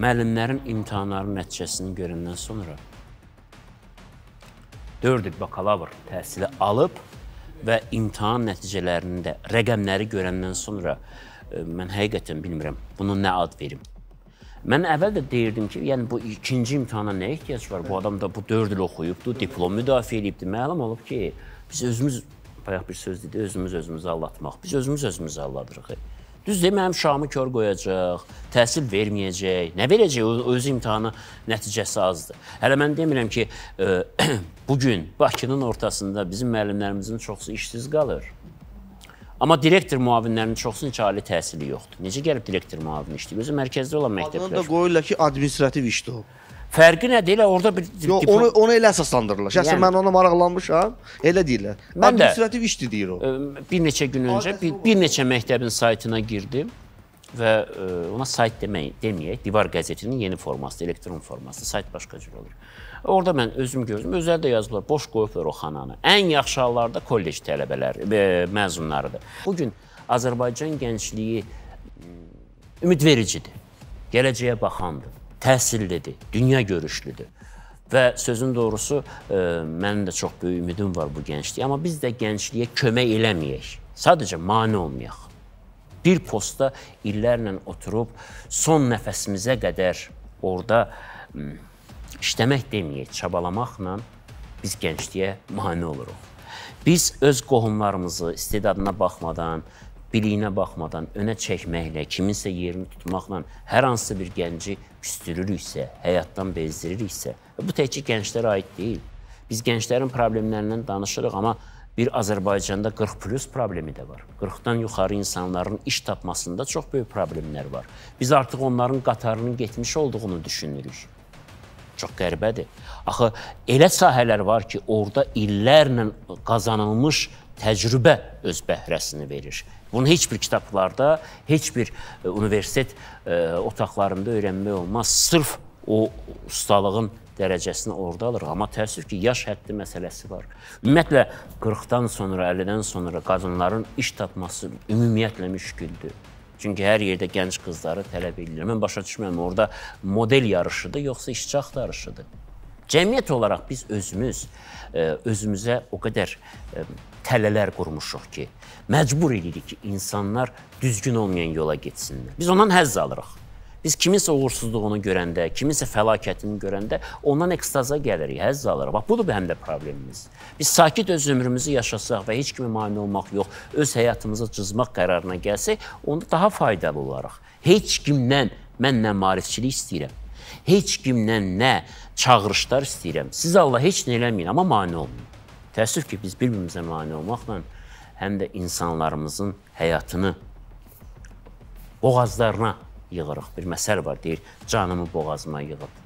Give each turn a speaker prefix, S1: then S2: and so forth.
S1: müəllimlərin imtahanlarının nəticəsini görəndən sonra 4 il bakalavr təhsili alıb və imtahan nəticələrini də rəqəmləri görəndən sonra e, mən həqiqətən bilmirəm bunu nə ad verim. Mən əvvəl də deyirdim ki, yəni bu ikinci imtahana nə ehtiyac var? Bu adam da bu 4 il oxuyubdu, diplom müdafiə eləyibdi. Məlum olub ki, biz özümüz bayaq bir söz dedi, özümüz özümüzü aldatmaq. Biz özümüz özümüzü aldatırıq. Düz deyil, mənim uşağımı kör qoyacaq, təhsil verməyəcək. Nə verəcək? Öz imtahanı nəticəsi azdır. Hələ mən demirəm ki, ə, bu gün Bakının ortasında bizim müəllimlərimizin çoxu işsiz qalır. Amma direktor müavinlərinin çoxsunun ki, ali təhsili yoxdur. Necə gəlib direktor müavini işləyir? Özü mərkəzdə olan məktəblər. Adını da qoyurlar ki, administrativ işdir o. Fərqi nədir? Elə orada bir Yox, onu onu elə əsaslandırırlar. Şəxsən yəni, mən ona maraqlanmışam. Elə deyirlər. Mən də sürəti işdi deyir o. Bir neçə gün öncə bir, bir neçə məktəbin saytına girdim və ə, e, ona sayt demək deməyək, divar qəzetinin yeni forması, elektron forması, sayt başqa cür olur. Orda mən özüm gördüm, özləri də yazıblar, boş qoyublar o xananı. Ən yaxşı hallarda kollec tələbələri, e, məzunlarıdır. Bu gün Azərbaycan gəncliyi ümidvericidir. Gələcəyə baxandır təhsillidir, dünya görüşlüdür. Və sözün doğrusu, e, mənim də çox böyük ümidim var bu gəncliyə, amma biz də gəncliyə kömək eləməyək. Sadəcə mane olmayaq. Bir postda illərlə oturub son nəfəsimizə qədər orada işləmək deməyək, çabalamaqla biz gəncliyə mane oluruq. Biz öz qohumlarımızı istedadına baxmadan, biliyinə baxmadan önə çəkməklə, kiminsə yerini tutmaqla hər hansısa bir gənci küstürürüksə, həyatdan bezdiririksə, bu təkcə gənclərə aid deyil. Biz gənclərin problemlərindən danışırıq, amma bir Azərbaycanda 40 plus problemi də var. 40-dan yuxarı insanların iş tapmasında çox böyük problemlər var. Biz artıq onların qatarının getmiş olduğunu düşünürük. Çox qəribədir. Axı elə sahələr var ki, orada illərlə qazanılmış təcrübə öz bəhrəsini verir. Bunu heç bir kitablarda, heç bir e, universitet e, otaqlarında öyrənmək olmaz. Sırf o ustalığın dərəcəsini orada alır. Amma təəssüf ki, yaş həddi məsələsi var. Ümumiyyətlə 40-dan sonra, 50-dən sonra qadınların iş tapması ümumiyyətlə müşküldür. Çünki hər yerdə gənc qızları tələb edilir. Mən başa düşmürəm, orada model yarışıdır, yoxsa işçi axtarışıdır. Cəmiyyət olaraq biz özümüz ə, e, özümüzə o qədər ə, e, tələlər qurmuşuq ki, məcbur edirik ki, insanlar düzgün olmayan yola getsinlər. Biz ondan həzz alırıq. Biz kiminsə uğursuzluğunu görəndə, kiminsə fəlakətini görəndə ondan ekstaza gəlirik, həzz alırıq. Bax budur həm də problemimiz. Biz sakit öz ömrümüzü yaşasaq və heç kimə mane olmaq yox, öz həyatımızı cızmaq qərarına gəlsək, onda daha faydalı olarıq. Heç kimdən mən nə maarifçilik istəyirəm, heç kimdən nə çağırışlar istəyirəm. Siz Allah heç nə eləməyin, amma mane olmayın. Təəssüf ki, biz bir-birimizə mane olmaqla həm də insanlarımızın həyatını boğazlarına yığırıq. Bir məsəl var, deyir, canımı boğazıma yığıb.